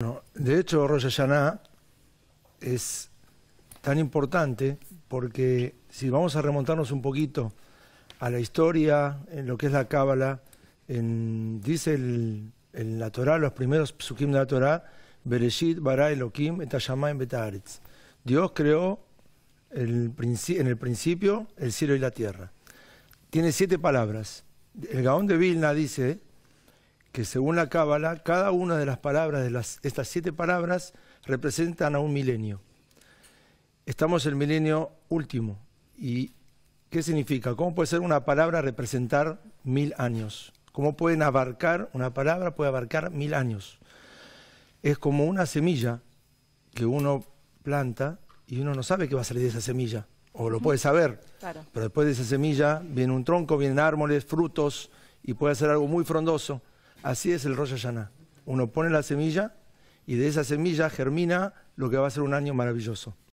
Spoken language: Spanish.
Bueno, de hecho, Rosh es tan importante porque si vamos a remontarnos un poquito a la historia, en lo que es la Cábala, dice el, en la Torá, los primeros psukim de la Torá, Bereshit, Bara, Elohim, Betaretz. Dios creó en el principio el cielo y la tierra. Tiene siete palabras. El Gaón de Vilna dice que según la Cábala, cada una de las palabras de las, estas siete palabras representan a un milenio. Estamos en el milenio último. ¿Y qué significa? ¿Cómo puede ser una palabra representar mil años? ¿Cómo pueden abarcar, una palabra puede abarcar mil años? Es como una semilla que uno planta y uno no sabe qué va a salir de esa semilla, o lo puede saber, pero después de esa semilla viene un tronco, vienen árboles, frutos, y puede ser algo muy frondoso. Así es el Rosh Uno pone la semilla y de esa semilla germina lo que va a ser un año maravilloso.